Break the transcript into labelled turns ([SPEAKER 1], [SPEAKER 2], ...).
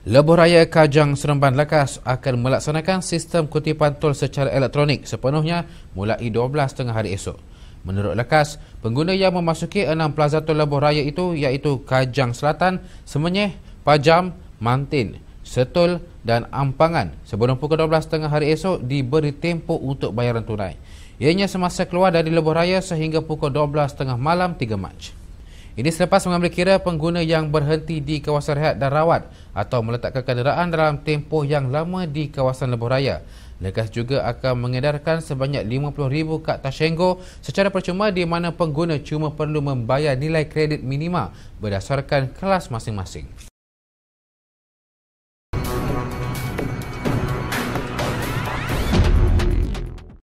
[SPEAKER 1] Lebuh Raya Kajang Seremban lekas akan melaksanakan sistem kutipan tol secara elektronik sepenuhnya mulai 12 tengah hari esok. Menurut lekas, pengguna yang memasuki enam plaza tol Lebuh Raya itu iaitu Kajang Selatan, Semenyih, Pajam, Mantin, Setul dan Ampangan sebelum pukul 12 tengah hari esok diberi tempoh untuk bayaran tunai. Ianya semasa keluar dari Lebuh Raya sehingga pukul 12 tengah malam 3 Mac. Ini selepas mengambil kira pengguna yang berhenti di kawasan rehat dan rawat atau meletakkan kenderaan dalam tempoh yang lama di kawasan lebuh raya. Legas juga akan mengedarkan sebanyak 50,000 kad Tashengo secara percuma di mana pengguna cuma perlu membayar nilai kredit minima berdasarkan kelas masing-masing.